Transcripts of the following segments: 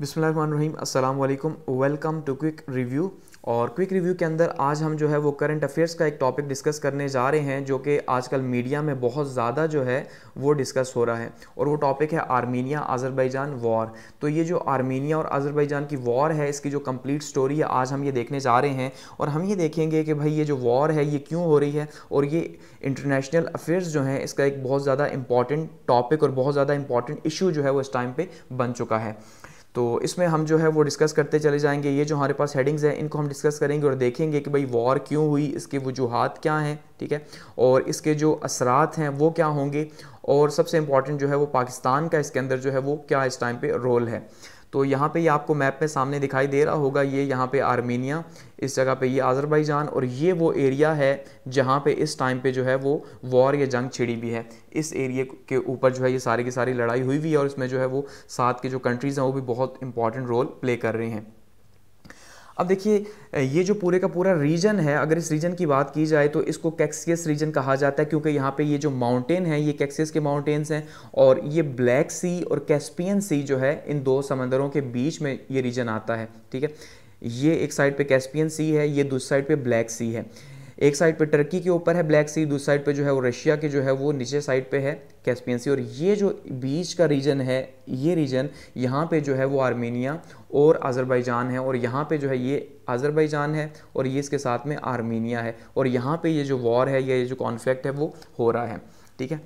बिसमीम अल्लाम welcome to quick review और क्विक रिव्यू के अंदर आज हम जो है वो करंट अफेयर्स का एक टॉपिक डिस्कस करने जा रहे हैं जो कि आजकल मीडिया में बहुत ज़्यादा जो है वो डिस्कस हो रहा है और वो टॉपिक है आर्मीनिया आज़रबैजान वॉर तो ये जो आर्मीनिया और आज़रबैजान की वॉर है इसकी जो कंप्लीट स्टोरी है आज हम ये देखने जा रहे हैं और हम ये देखेंगे कि भाई ये जो वॉर है ये क्यों हो रही है और ये इंटरनेशनल अफेयर्स जो हैं इसका एक बहुत ज़्यादा इंपॉर्टेंट टॉपिक और बहुत ज़्यादा इंपॉर्टेंट इशू जो है वो इस टाइम पर बन चुका है तो इसमें हम जो है वो डिस्कस करते चले जाएंगे ये जो हमारे पास हेडिंग्स हैं इनको हम डिस्कस करेंगे और देखेंगे कि भाई वॉर क्यों हुई इसके वजूहत क्या हैं ठीक है और इसके जो असरात हैं वो क्या होंगे और सबसे इम्पॉर्टेंट जो है वो पाकिस्तान का इसके अंदर जो है वो क्या इस टाइम पर रोल है तो यहाँ पे ये आपको मैप में सामने दिखाई दे रहा होगा ये यहाँ पे आर्मेनिया इस जगह पे ये आज़रबाईजान और ये वो एरिया है जहाँ पे इस टाइम पे जो है वो वॉर या जंग छिड़ी भी है इस एरिए के ऊपर जो है ये सारी की सारी लड़ाई हुई हुई है और इसमें जो है वो साथ के जो कंट्रीज़ हैं वो भी बहुत इंपॉर्टेंट रोल प्ले कर रहे हैं अब देखिए ये जो पूरे का पूरा रीजन है अगर इस रीजन की बात की जाए तो इसको कैक्सियस रीजन कहा जाता है क्योंकि यहाँ पे ये जो माउंटेन है ये कैक्सियस के माउंटेन्स हैं और ये ब्लैक सी और कैस्पियन सी जो है इन दो समंदरों के बीच में ये रीजन आता है ठीक है ये एक साइड पे कैस्पियन सी है ये दूसरी साइड पे ब्लैक सी है एक साइड पे टर्की के ऊपर है ब्लैक सी दूसरी साइड पे जो है वो रशिया के जो है वो नीचे साइड पे है कैस्पियन सी और ये जो बीच का रीजन है ये रीजन यहाँ पे जो है वो आर्मेनिया और अजरबैजान है और यहाँ पे जो है ये अजरबैजान है और ये इसके साथ में आर्मीनिया है और यहाँ पे ये जो वॉर है या ये जो कॉन्फ्लिक्ट है वो हो रहा है ठीक है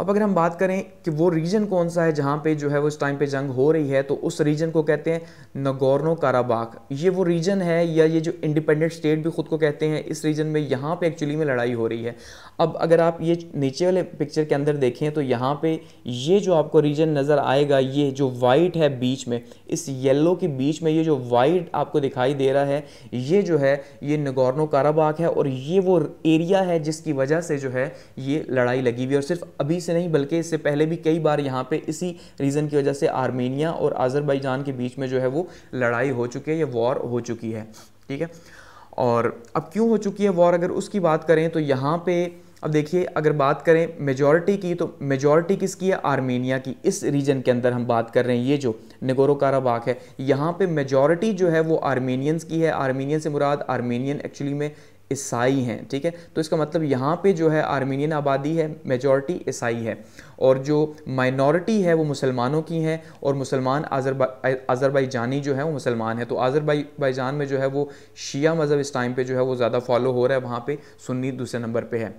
अब अगर हम बात करें कि वो रीजन कौन सा है जहाँ पे जो है वो इस टाइम पे जंग हो रही है तो उस रीजन को कहते हैं नगोरनो काराबाख ये वो रीजन है या ये जो इंडिपेंडेंट स्टेट भी खुद को कहते हैं इस रीजन में यहाँ पे एक्चुअली में लड़ाई हो रही है अब अगर आप ये नीचे वाले पिक्चर के अंदर देखें तो यहाँ पे ये जो आपको रीजन नज़र आएगा ये जो वाइट है बीच में इस येलो के बीच में ये जो वाइट आपको दिखाई दे रहा है ये जो है ये नगोर्नो काराबाग है और ये वो एरिया है जिसकी वजह से जो है ये लड़ाई लगी हुई और सिर्फ अभी से नहीं बल्कि इससे पहले भी कई बार यहाँ पर इसी रीज़न की वजह से आर्मेनिया और आज़रबाईजान के बीच में जो है वो लड़ाई हो चुकी है या वॉर हो चुकी है ठीक है और अब क्यों हो चुकी है वॉर अगर उसकी बात करें तो यहाँ पे अब देखिए अगर बात करें मेजॉरिटी की तो मेजॉरिटी किसकी है आर्मेनिया की इस रीजन के अंदर हम बात कर रहे हैं ये जो नगोरो काराबाक है यहाँ पे मेजॉरिटी जो है वो आर्मेनियंस की है आर्मेनियन से मुराद आर्मेनियन एक्चुअली में ईसाई हैं ठीक है तो इसका मतलब यहाँ पे जो है आर्मेनियन आबादी है मेजॉरिटी ईसाई है और जो माइनॉरिटी है वो मुसलमानों की हैं और मुसलमान आज़रबाई जानी जो है वो मुसलमान है तो आज़रबाई जान में जो है वो शिया मज़हब इस टाइम पे जो है वो ज़्यादा फॉलो हो रहा है वहाँ पे सुन्नी दूसरे नंबर पे है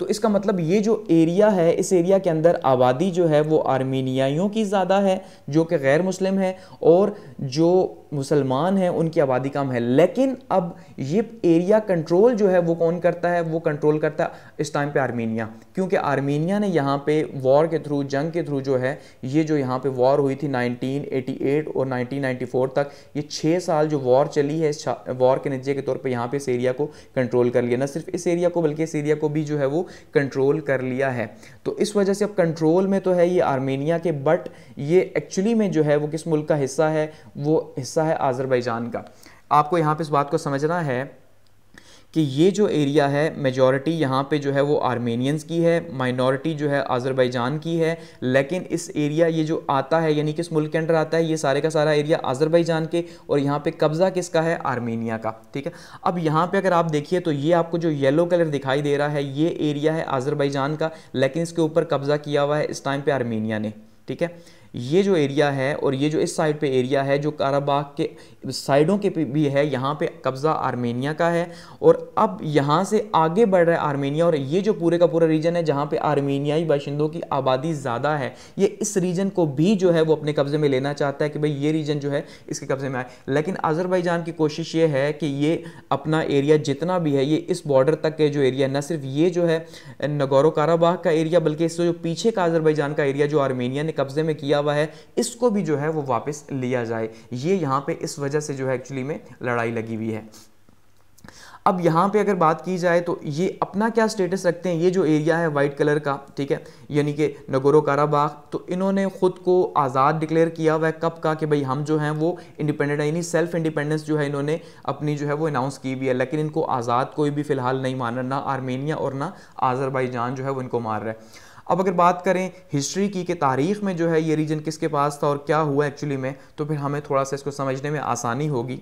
तो इसका मतलब ये जो एरिया है इस एरिया के अंदर आबादी जो है वो आर्मेनियाइयों की ज़्यादा है जो कि गैर मुस्लिम है और जो मुसलमान हैं उनकी आबादी कम है लेकिन अब ये एरिया कंट्रोल जो है वो कौन करता है वो कंट्रोल करता है इस टाइम पे आर्मीनिया क्योंकि आर्मेनिया ने यहाँ पे वॉर के थ्रू जंग के थ्रू जो है ये जो यहाँ पे वॉर हुई थी 1988 और 1994 तक ये छः साल जो वॉर चली है वॉर के नतीजे के तौर पर यहाँ पे इस एरिया को कंट्रोल कर लिया ना सिर्फ इस एरिया को बल्कि इस एरिया को भी जो है वो कंट्रोल कर लिया है तो इस वजह से अब कंट्रोल में तो है ये आर्मेनिया के बट ये एक्चुअली में जो है वो किस मुल्क का हिस्सा है वो हिस्सा हिस्सा है आज़रबैजान का आपको यहाँ पे इस बात को समझना है कि ये जो एरिया है मेजॉरिटी यहाँ पे जो है वो आर्मेनियंस की है माइनॉरिटी जो है आज़रबाईजान की है लेकिन इस एरिया ये जो आता है यानी किस मुल्क के अंडर आता है ये सारे का सारा एरिया आज़रबाईजान के और यहाँ पे कब्ज़ा किसका है आर्मेनिया का ठीक है अब यहाँ पे अगर आप देखिए तो ये आपको जो येलो कलर दिखाई दे रहा है ये एरिया है आज़रबाईजान का लेकिन इसके ऊपर कब्ज़ा किया हुआ है इस टाइम पर आर्मेनिया ने ठीक है ये जो एरिया है और ये जो इस साइड पे एरिया है जो काराबाग के साइडों के भी है यहाँ पे कब्ज़ा आर्मेनिया का है और अब यहाँ से आगे बढ़ रहा है आर्मेनिया और ये जो पूरे का पूरा रीजन है जहाँ पे आर्मेनियाई बाशिंदों की आबादी ज़्यादा है ये इस रीजन को भी जो है वो अपने कब्ज़े में लेना चाहता है कि भाई ये रीजन जो है इसके कब्ज़े में आए लेकिन आज़रबाईजान की कोशिश ये है कि ये अपना एरिया जितना भी है ये इस बॉर्डर तक के जो एरिया है न सिर्फ ये जो है नगोरो काराबाग का एरिया बल्कि इससे जो पीछे का आज़रबाईजान का एरिया जो आर्मेनिया ने कब्ज़े में किया हुआ है इसको भी जो है वो वापस लिया जाए ये यहाँ पे इस वजह से जो है एक्चुअली में लड़ाई लगी हुई है अब यहाँ पे अगर बात की जाए तो ये अपना क्या स्टेटस रखते हैं ये जो एरिया है वाइट कलर का ठीक है यानी कि नगोरो काराबाग तो इन्होंने ख़ुद को आज़ाद डिक्लेयर किया हुआ कब का कि भाई हम जो हैं वो इंडिपेंडेंट यानी सेल्फ इंडिपेंडेंस जो है इन्होंने अपनी जो है वो अनाउंस की भी है लेकिन इनको आज़ाद कोई भी फ़िलहाल नहीं मान रहा ना आर्मेनिया और ना आजरबाई जो है वो इनको मार रहा है अब अगर बात करें हिस्ट्री की कि तारीख में जो है ये रीजन किसके पास था और क्या हुआ एक्चुअली में तो फिर हमें थोड़ा सा इसको समझने में आसानी होगी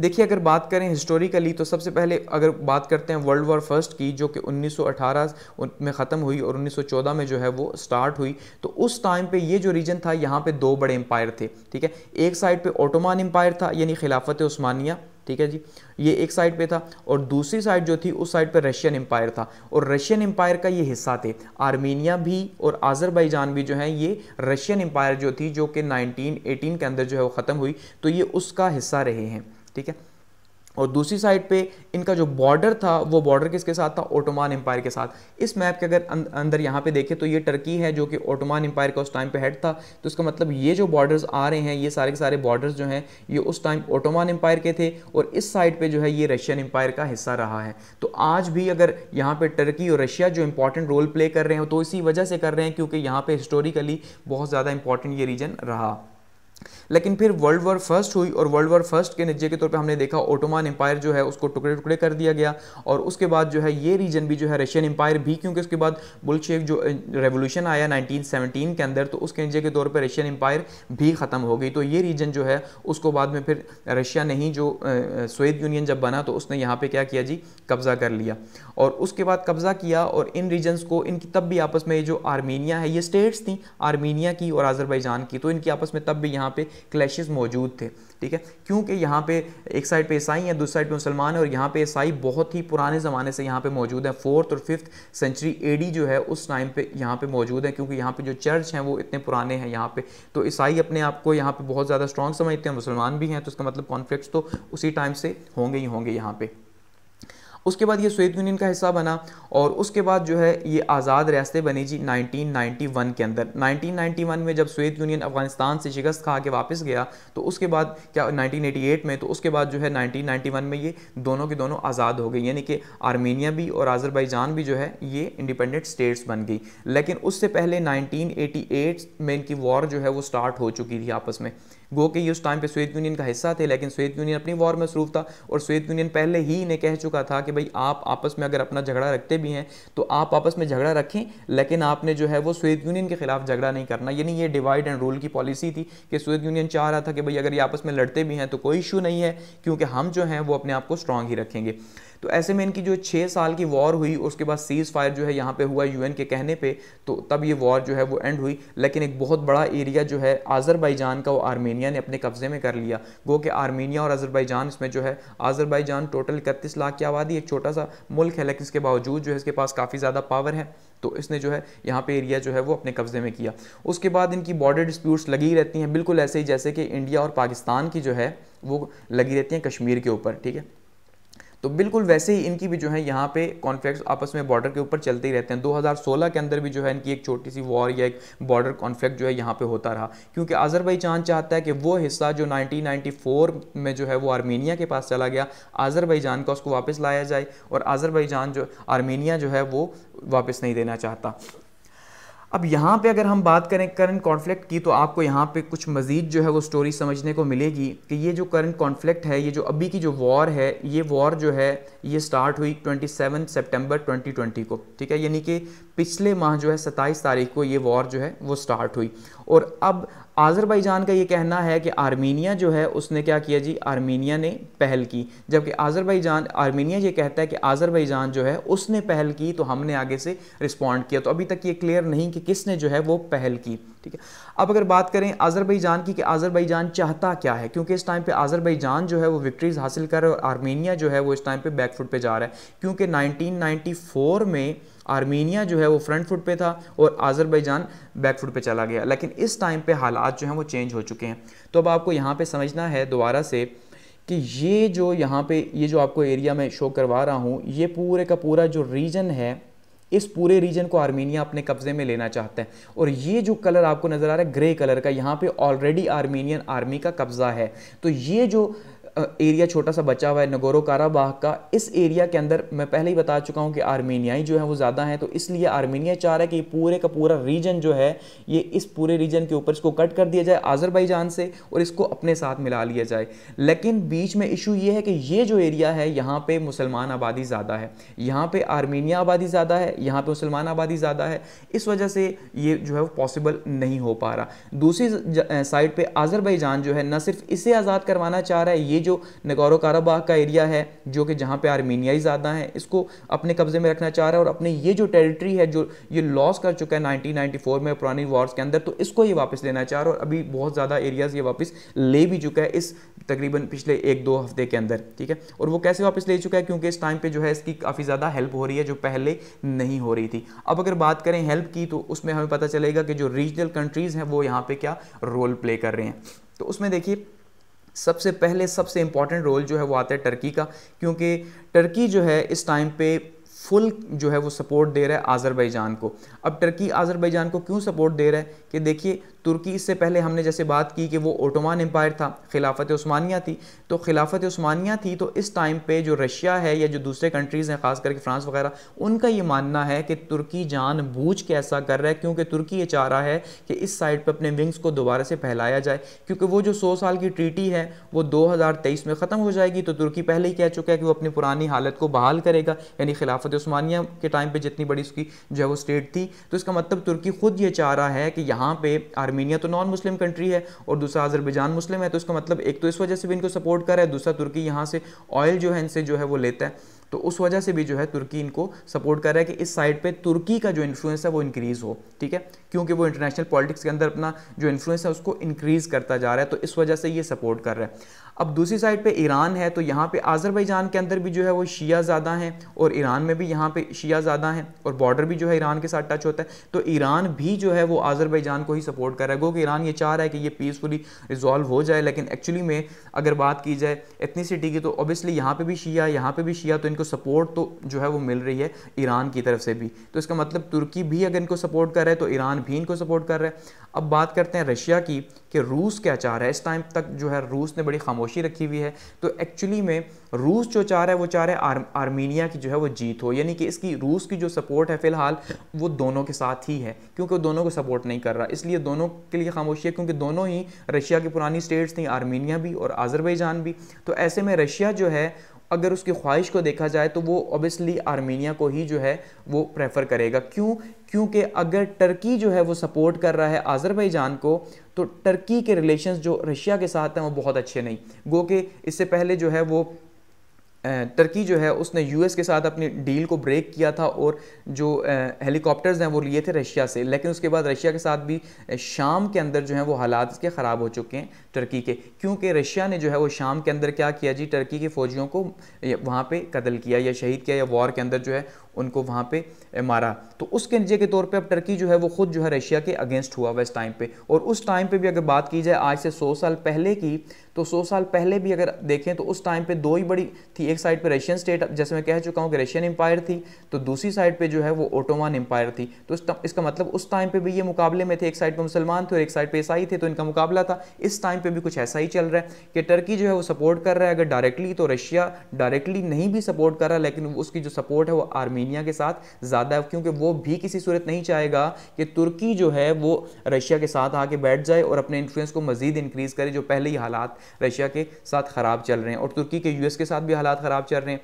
देखिए अगर बात करें हिस्टोरिकली तो सबसे पहले अगर बात करते हैं वर्ल्ड वॉर फर्स्ट की जो कि 1918 में ख़त्म हुई और 1914 में जो है वो स्टार्ट हुई तो उस टाइम पे ये जो रीजन था यहाँ पे दो बड़े एम्पायर थे ठीक है एक साइड पे ओटोमान एम्पायर था यानी खिलाफत उस्मानिया ठीक है जी ये एक साइड पे था और दूसरी साइड जो थी उस साइड पर रशियन एम्पायर था और रशियन एम्पायर का ये हिस्सा थे आर्मेनिया भी और आज़रबाईजान भी जो है ये रशियन एम्पायर जो थी जो कि 1918 के अंदर जो है वो ख़त्म हुई तो ये उसका हिस्सा रहे हैं ठीक है और दूसरी साइड पे इनका जो बॉर्डर था वो बॉर्डर किसके साथ था ओटोमान एम्पायर के साथ इस मैप के अगर अं-, अंदर यहाँ पे देखें तो ये टर्की है जो कि ओटोमान एम्पायर का उस टाइम पे हेड था तो इसका मतलब ये जो बॉर्डर्स आ रहे हैं ये सारे के सारे बॉर्डर्स जो हैं ये उस टाइम ओटोमान एम्पायर के थे और इस साइड पर जो है ये रशियन एम्पायर का हिस्सा रहा है तो आज भी अगर यहाँ पर टर्की और रशिया जो इंपॉर्टेंट रोल प्ले कर रहे हैं तो इसी वजह से कर रहे हैं क्योंकि यहाँ पर हिस्टोरिकली बहुत ज़्यादा इंपॉर्टेंट ये रीजन रहा लेकिन फिर वर्ल्ड वॉर फर्स्ट हुई और वर्ल्ड वॉर फर्स्ट के नतीजे के तौर पर हमने देखा ओटोमान एम्पायर जो है उसको टुकड़े टुकड़े कर दिया गया और उसके बाद जो है ये रीजन भी जो है रशियन एम्पायर भी क्योंकि उसके बाद बुलशेक जो रेवोल्यूशन आया 1917 के अंदर तो उसके नतीजे के तौर पर रशियन एम्पायर भी ख़त्म हो गई तो ये रीजन जो है उसको बाद में फिर रशिया ने ही जो सोवियत यूनियन जब बना तो उसने यहाँ पर क्या किया जी कब्ज़ा कर लिया और उसके बाद कब्ज़ा किया और इन रीजन्स को इनकी तब भी आपस में जो आर्मीनिया है ये स्टेट्स थी आर्मीनिया की और आज़रबाईजान की तो इनकी आपस में तब भी यहाँ यहाँ पे क्लैशेस मौजूद थे ठीक है क्योंकि यहाँ पे एक साइड पे ईसाई है दूसरी साइड पे मुसलमान है और यहाँ पे ईसाई बहुत ही पुराने ज़माने से यहाँ पे मौजूद है फोर्थ और फिफ्थ सेंचुरी एडी जो है उस टाइम पे यहाँ पे मौजूद है क्योंकि यहाँ पे जो चर्च हैं वो इतने पुराने हैं यहाँ पे तो ईसाई अपने आप को यहाँ पे बहुत ज़्यादा स्ट्रॉन्ग समझते हैं मुसलमान भी हैं तो उसका मतलब कॉन्फ्लिक्ट तो उसी टाइम से होंगे ही होंगे यहाँ पर उसके बाद ये सोवियत यूनियन का हिस्सा बना और उसके बाद जो है ये आज़ाद रियासतें बनी जी 1991 के अंदर 1991 में जब सोवियत यूनियन अफगानिस्तान से शिकस्त खा के वापस गया तो उसके बाद क्या 1988 में तो उसके बाद जो है 1991 में ये दोनों के दोनों आज़ाद हो गई यानी कि आर्मेनिया भी और आज़रबाईजान भी जो है ये इंडिपेंडेंट स्टेट्स बन गई लेकिन उससे पहले 1988 में इनकी वॉर जो है वो स्टार्ट हो चुकी थी आपस में गो के उस टाइम पे सोवियत यूनियन का हिस्सा थे लेकिन सोवियत यूनियन अपनी वॉर में मसरूफ था और सोवियत यूनियन पहले ही इन्हें कह चुका था कि भाई आप आपस में अगर अपना झगड़ा रखते भी हैं तो आप आपस में झगड़ा रखें लेकिन आपने जो है वो सोवियत यूनियन के खिलाफ झगड़ा नहीं करना यानी ये डिवाइड एंड रूल की पॉलिसी थी कि सोवियत यूनियन चाह रहा था कि भाई अगर ये आपस में लड़ते भी हैं तो कोई इशू नहीं है क्योंकि हम जो हैं वो अपने आप को स्ट्रांग ही रखेंगे तो ऐसे में इनकी जो छः साल की वॉर हुई उसके बाद सीज़ फायर जो है यहाँ पे हुआ यूएन के कहने पे तो तब ये वॉर जो है वो एंड हुई लेकिन एक बहुत बड़ा एरिया जो है आज़रबाईजान का वो आर्मेनिया ने अपने कब्ज़े में कर लिया गो कि आर्मेनिया और आज़रबाईजान इसमें जो है आज़रबाईजान टोटल इकतीस लाख की आबादी एक छोटा सा मुल्क है लेकिन इसके बावजूद जो है इसके पास काफ़ी ज़्यादा पावर है तो इसने जो है यहाँ पे एरिया जो है वो अपने कब्ज़े में किया उसके बाद इनकी बॉर्डर डिस्प्यूट्स लगी रहती हैं बिल्कुल ऐसे ही जैसे कि इंडिया और पाकिस्तान की जो है वो लगी रहती हैं कश्मीर के ऊपर ठीक है तो बिल्कुल वैसे ही इनकी भी जो है यहाँ पे कॉन्फ्लिक्ट आपस में बॉर्डर के ऊपर चलते ही रहते हैं 2016 के अंदर भी जो है इनकी एक छोटी सी वॉर या एक बॉर्डर कॉन्फ्लिक्ट जो है यहाँ पे होता रहा क्योंकि अजरबैजान चाहता है कि वो हिस्सा जो 1994 में जो है वो आर्मेनिया के पास चला गया जान का उसको वापस लाया जाए और अजरबैजान जो आर्मेनिया जो है वो वापस नहीं देना चाहता अब यहाँ पे अगर हम बात करें करंट कॉन्फ्लिक्ट की तो आपको यहाँ पे कुछ मज़ीद जो है वो स्टोरी समझने को मिलेगी कि ये जो करंट कॉन्फ्लिक्ट है ये जो अभी की जो वॉर है ये वॉर जो है ये स्टार्ट हुई 27 सितंबर 2020 को ठीक है यानी कि पिछले माह जो है 27 तारीख को ये वॉर जो है वो स्टार्ट हुई और अब आज़रबाईजान का ये कहना है कि आर्मीनिया जो है उसने क्या किया जी आर्मीनिया ने पहल की जबकि आज़रबाईजान आर्मीनिया ये कहता है कि आज़रबाईजान जो है उसने पहल की तो हमने आगे से रिस्पॉन्ड किया तो अभी तक ये क्लियर नहीं कि किसने जो है वो पहल की ठीक है अब अगर बात करें आज़रबाईजान की कि आज़रबाईजान चाहता क्या है क्योंकि इस टाइम पर आज़रबाईजान जो है वो विक्ट्रीज़ हासिल कर और आर्मेनिया जो है वो इस टाइम पर बैकफुट पर जा रहा है क्योंकि फोर में आर्मीनिया जो है वो फ्रंट फुट पे था और आज़रबैजान बैक फुट पे चला गया लेकिन इस टाइम पे हालात जो हैं वो चेंज हो चुके हैं तो अब आपको यहाँ पे समझना है दोबारा से कि ये जो यहाँ पे ये जो आपको एरिया में शो करवा रहा हूँ ये पूरे का पूरा जो रीजन है इस पूरे रीजन को आर्मीनिया अपने कब्ज़े में लेना चाहता है और ये जो कलर आपको नज़र आ रहा है ग्रे कलर का यहाँ पे ऑलरेडी आर्मीनियन आर्मी का कब्ज़ा है तो ये जो एरिया छोटा सा बचा हुआ है नगोरो काराबाह का इस एरिया के अंदर मैं पहले ही बता चुका हूँ कि आर्मेनियाई जो है वो ज़्यादा है तो इसलिए आर्मीनिया चाह रहा है कि पूरे का पूरा रीजन जो है ये इस पूरे रीजन के ऊपर इसको कट कर दिया जाए आज़रबाईजान से और इसको अपने साथ मिला लिया जाए लेकिन बीच में इशू ये है कि ये जो एरिया है यहाँ पर मुसलमान आबादी ज़्यादा है यहाँ पर आर्मीनिया आबादी ज़्यादा है यहाँ पर मुसलमान आबादी ज़्यादा है इस वजह से ये जो है वो पॉसिबल नहीं हो पा रहा दूसरी साइड पर आज़रबाईजान जो है न सिर्फ इसे आज़ाद करवाना चाह रहा है ये जो नगोरो काराबाह का एरिया है जो कि जहाँ पे आर्मीनियाई ज़्यादा हैं इसको अपने कब्ज़े में रखना चाह रहा है और अपने ये जो टेरिटरी है जो ये लॉस कर चुका है 1994 में पुरानी वार्स के अंदर तो इसको ये वापस लेना चाह रहा है और अभी बहुत ज़्यादा एरियाज़ ये वापस ले भी चुका है इस तकरीबन पिछले एक दो हफ्ते के अंदर ठीक है और वो कैसे वापस ले चुका है क्योंकि इस टाइम पर जो है इसकी काफ़ी ज़्यादा हेल्प हो रही है जो पहले नहीं हो रही थी अब अगर बात करें हेल्प की तो उसमें हमें पता चलेगा कि जो रीजनल कंट्रीज़ हैं वो यहाँ पर क्या रोल प्ले कर रहे हैं तो उसमें देखिए सबसे पहले सबसे इम्पॉर्टेंट रोल जो है वो आता है टर्की का क्योंकि टर्की जो है इस टाइम पे फुल जो है वो सपोर्ट दे रहा है आज़रबैजान को अब टर्की आज़रबैजान को क्यों सपोर्ट दे रहा है कि देखिए तुर्की इससे पहले हमने जैसे बात की कि वो ओटोमान एम्पायर था खिलाफत ओस्मानिया थी तो खिलाफत ओस्मानिया थी तो इस टाइम पे जो रशिया है या जो दूसरे कंट्रीज़ हैं ख़ास करके फ्रांस वगैरह उनका ये मानना है कि तुर्की जान बूझ के ऐसा कर रहा है क्योंकि तुर्की ये चाह रहा है कि इस साइड पर अपने विंग्स को दोबारा से फैलाया जाए क्योंकि वो जो सौ साल की ट्रीटी है वो दो में ख़त्म हो जाएगी तो तुर्की पहले ही कह चुका है कि वो अपनी पुरानी हालत को बहाल करेगा यानी खिलाफत ओस्मानिया के टाइम पर जितनी बड़ी उसकी जो है वो स्टेट थी तो इसका मतलब तुर्की खुद ये चाह रहा है कि यहाँ पर आर्मीनिया तो नॉन मुस्लिम कंट्री है और दूसरा अजरबैजान मुस्लिम है तो इसका मतलब एक तो इस वजह से भी इनको सपोर्ट कर रहा है दूसरा तुर्की यहाँ से ऑयल जो है इनसे जो है वो लेता है तो उस वजह से भी जो है तुर्की इनको सपोर्ट कर रहा है कि इस साइड पे तुर्की का जो इन्फ्लुएंस है वो इंक्रीज़ हो ठीक है क्योंकि वो इंटरनेशनल पॉलिटिक्स के अंदर अपना जो इन्फ्लुएंस है उसको इंक्रीज़ करता जा रहा है तो इस वजह से ये सपोर्ट कर रहा है अब दूसरी साइड पे ईरान है तो यहाँ पे आज़रबाईजान के अंदर भी जो है वो शिया ज़्यादा हैं और ईरान में भी यहाँ पे शिया ज़्यादा हैं और बॉर्डर भी जो है ईरान के साथ टच होता है तो ईरान भी जो है वो आज़रबाईजान को ही सपोर्ट कर रहा है क्योंकि ईरान ये चाह रहा है कि ये पीसफुली रिजॉल्व हो जाए लेकिन एक्चुअली में अगर बात की जाए एथनीसिटी की तो ऑब्वियसली यहाँ पर भी शिया यहाँ पर भी शिया तो इनको सपोर्ट तो जो है वो मिल रही है ईरान की तरफ से भी तो इसका मतलब तुर्की भी अगर इनको सपोर्ट कर रहा है तो ईरान भी इनको सपोर्ट कर रहा है अब बात करते हैं रशिया की कि रूस क्या चाह रहा है इस टाइम तक जो है रूस ने बड़ी खामोशी रखी हुई है तो एक्चुअली में रूस जो चाह रहा है वो चाह रहा है आर, आर्मीनिया की जो है वो जीत हो यानी कि इसकी रूस की जो सपोर्ट है फ़िलहाल वो दोनों के साथ ही है क्योंकि वो दोनों को सपोर्ट नहीं कर रहा इसलिए दोनों के लिए खामोशी है क्योंकि दोनों ही रशिया की पुरानी स्टेट्स थी आर्मीनिया भी और आज़रबैजान भी तो ऐसे में रशिया जो है अगर उसकी ख्वाहिश को देखा जाए तो वो ऑब्वियसली आर्मीनिया को ही जो है वो प्रेफर करेगा क्यों क्योंकि अगर टर्की जो है वो सपोर्ट कर रहा है आज़रबाईजान को तो टर्की के रिलेशंस जो रशिया के साथ हैं वो बहुत अच्छे नहीं गो कि इससे पहले जो है वो टर्की जो है उसने यूएस के साथ अपनी डील को ब्रेक किया था और जो हेलीकॉप्टर्स हैं वो लिए थे रशिया से लेकिन उसके बाद रशिया के साथ भी शाम के अंदर जो है वो हालात के ख़राब हो चुके हैं टर्की के क्योंकि रशिया ने जो है वो शाम के अंदर क्या किया जी टर्की के फ़ौजियों को वहाँ पे कत्ल किया या शहीद किया या वॉर के अंदर जो है उनको वहाँ पे मारा तो उसके नतीजे के तौर पे अब टर्की जो है वो खुद जो है रशिया के अगेंस्ट हुआ हुआ इस टाइम पे और उस टाइम पे भी अगर बात की जाए आज से सौ साल पहले की तो सौ साल पहले भी अगर देखें तो उस टाइम पे दो ही बड़ी थी एक साइड पे रशियन स्टेट जैसे मैं कह चुका हूँ कि रशियन एम्पायर थी तो दूसरी साइड पे जो है वो ओटोमान एम्पायर थी तो इसका मतलब उस टाइम पे भी ये मुकाबले में थे एक साइड पे मुसलमान थे और एक साइड पे ईसाई थे तो इनका मुकाबला था इस टाइम पर भी कुछ ऐसा ही चल रहा है कि टर्की जो है वो सपोर्ट कर रहा है अगर डायरेक्टली तो रशिया डायरेक्टली नहीं भी सपोर्ट कर रहा लेकिन उसकी जो सपोर्ट है वो आर्मीनिया के साथ ज़्यादा है क्योंकि वो भी किसी सूरत नहीं चाहेगा कि तुर्की जो है वो रशिया के साथ आके बैठ जाए और अपने इन्फ्लुएंस को मजीद इंक्रीज़ करे जो पहले ही हालात रशिया के साथ ख़राब चल रहे हैं और तुर्की के यूएस के साथ भी हालात ख़राब चल रहे हैं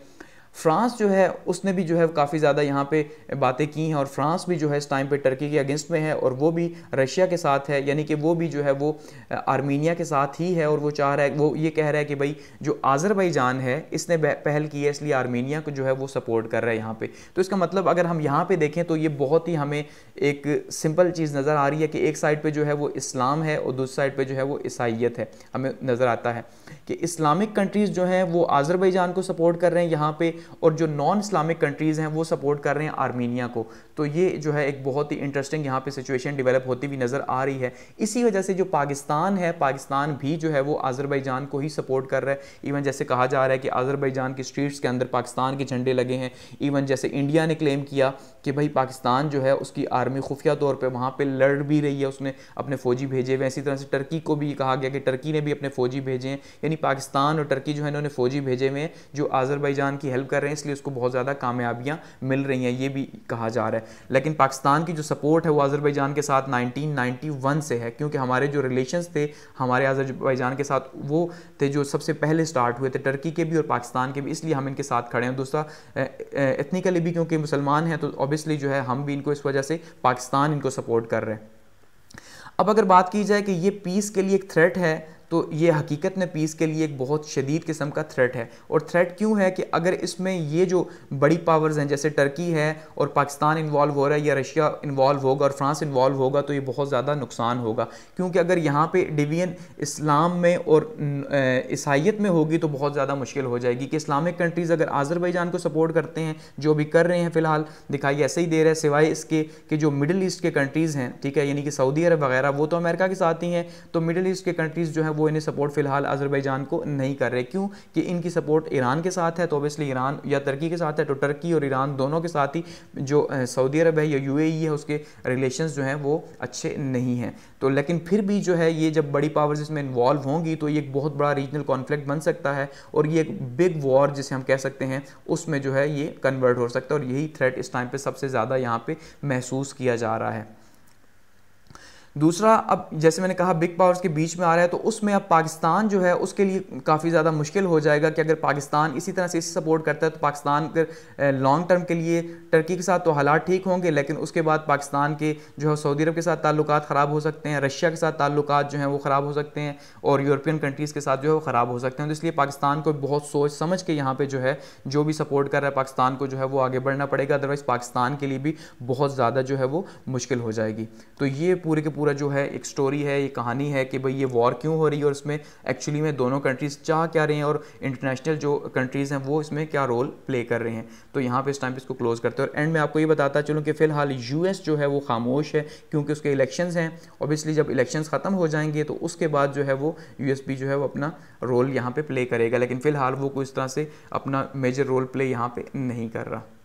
फ्रांस जो है उसने भी जो है काफ़ी ज़्यादा यहाँ पे बातें की हैं और फ्रांस भी जो है इस टाइम पे टर्की के अगेंस्ट में है और वो भी रशिया के साथ है यानी कि वो भी जो है वो आर्मीनिया के साथ ही है और वो चाह रहा है वो ये कह रहा है कि भाई जो आज़रबाईजान है इसने पहल की है इसलिए आर्मीनिया को जो है वो सपोर्ट कर रहा है यहाँ पर तो इसका मतलब अगर हम यहाँ पर देखें तो ये बहुत ही हमें एक सिंपल चीज़ नज़र आ रही है कि एक साइड पर जो है वो इस्लाम है और दूसरी साइड पर जो है वो ईसाइत है हमें नज़र आता है कि इस्लामिक कंट्रीज़ जो हैं वो आज़रबाईजान को सपोर्ट कर रहे हैं यहाँ पर और जो नॉन इस्लामिक कंट्रीज़ हैं वो सपोर्ट कर रहे हैं आर्मीनिया को तो ये जो है एक बहुत ही इंटरेस्टिंग यहाँ पे सिचुएशन डेवलप होती हुई नज़र आ रही है इसी वजह से जो पाकिस्तान है पाकिस्तान भी जो है वो आज़रबाईजान को ही सपोर्ट कर रहा है इवन जैसे कहा जा रहा है कि आज़रबाईजान की स्ट्रीट्स के अंदर पाकिस्तान के झंडे लगे हैं इवन जैसे इंडिया ने क्लेम किया कि भाई पाकिस्तान जो है उसकी आर्मी खुफिया तौर पर वहाँ पर लड़ भी रही है उसने अपने फ़ौजी भेजे हुए इसी तरह से टर्की को भी कहा गया कि टर्की ने भी अपने फ़ौजी भेजे हैं यानी पाकिस्तान और टर्की जो है उन्होंने फ़ौजी भेजे हुए हैं जो आज़रबाईजान की हेल्प कर रहे हैं इसलिए उसको बहुत ज़्यादा कामयाबियाँ मिल रही हैं ये भी कहा जा रहा है लेकिन पाकिस्तान की जो सपोर्ट है वो अज़रबैजान के साथ 1991 से है क्योंकि हमारे जो रिलेशंस थे हमारे अज़रबैजान के साथ वो थे जो सबसे पहले स्टार्ट हुए थे टर्की के भी और पाकिस्तान के भी इसलिए हम इनके साथ खड़े हैं दूसरा एथनिकली भी क्योंकि मुसलमान हैं तो ऑब्वियसली जो है हम भी इनको इस वजह से पाकिस्तान इनको सपोर्ट कर रहे हैं अब अगर बात की जाए कि ये पीस के लिए एक थ्रेट है तो ये हकीकत में पीस के लिए एक बहुत शदीद किस्म का थ्रेट है और थ्रेट क्यों है कि अगर इसमें ये जो बड़ी पावर्स हैं जैसे टर्की है और पाकिस्तान इन्वॉल्व हो रहा है या रशिया इन्वॉल्व होगा और फ्रांस इन्वॉल्व होगा तो ये बहुत ज़्यादा नुकसान होगा क्योंकि अगर यहाँ पर डिवीजन इस्लाम में और ईसाइत में होगी तो बहुत ज़्यादा मुश्किल हो जाएगी कि इस्लामिक कंट्रीज़ अगर आज़रबाईजान को सपोर्ट करते हैं जो भी कर रहे हैं फ़िलहाल दिखाई ऐसे ही दे रहे हैं सिवाय इसके कि जो मिडिल ईस्ट के कंट्रीज़ हैं ठीक है यानी कि सऊदी अरब वगैरह वो तो अमेरिका के साथ ही हैं तो मिडिल ईस्ट के कंट्रीज़ जो है वो इन्हें सपोर्ट फिलहाल अजरबैजान को नहीं कर रहे क्यों कि इनकी सपोर्ट ईरान के साथ है तो ऑब्वियसली ईरान या तुर्की के साथ है तो टर्की और ईरान दोनों के साथ ही जो सऊदी अरब है या यू e है उसके रिलेशन जो हैं वो अच्छे नहीं हैं तो लेकिन फिर भी जो है ये जब बड़ी पावर्स इसमें इन्वॉल्व होंगी तो ये एक बहुत बड़ा रीजनल कॉन्फ्लिक्ट बन सकता है और ये एक बिग वॉर जिसे हम कह सकते हैं उसमें जो है ये कन्वर्ट हो सकता है और यही थ्रेट इस टाइम पर सबसे ज़्यादा यहाँ पर महसूस किया जा रहा है दूसरा अब जैसे मैंने कहा बिग पावर्स के बीच में आ रहा है तो उसमें अब पाकिस्तान जो है उसके लिए काफ़ी ज़्यादा मुश्किल हो जाएगा कि अगर पाकिस्तान इसी तरह से इसे सपोर्ट करता है तो पाकिस्तान अगर लॉन्ग टर्म के लिए टर्की के साथ तो हालात ठीक होंगे लेकिन उसके बाद पाकिस्तान के जो है सऊदी अरब के साथ ताल्लुक ख़राब हो सकते हैं रशिया के साथ ताल्लुक जो हैं वो ख़राब हो सकते हैं और यूरोपियन कंट्रीज़ के साथ जो है वो ख़राब हो सकते हैं तो इसलिए पाकिस्तान को बहुत सोच समझ के यहाँ पर जो है जो भी सपोर्ट कर रहा है पाकिस्तान को जो है वो आगे बढ़ना पड़ेगा अदरवाइज़ पाकिस्तान के लिए भी बहुत ज़्यादा जो है वो मुश्किल हो जाएगी तो ये पूरे के पूरे पूरा जो है एक स्टोरी है ये कहानी है कि भाई ये वॉर क्यों हो रही है और इसमें एक्चुअली में दोनों कंट्रीज़ चाह क्या रहे हैं और इंटरनेशनल जो कंट्रीज़ हैं वो इसमें क्या रोल प्ले कर रहे हैं तो यहाँ पर इस टाइम पर इसको क्लोज़ करते हैं और एंड में आपको ये बताता चलूँ कि फ़िलहाल यू जो है वो खामोश है क्योंकि उसके इलेक्शन हैं ऑब्वियसली जब इलेक्शन ख़त्म हो जाएंगे तो उसके बाद जो है वो यू जो है वो अपना रोल यहाँ पर प्ले करेगा लेकिन फ़िलहाल वो कोई इस तरह से अपना मेजर रोल प्ले यहाँ पर नहीं कर रहा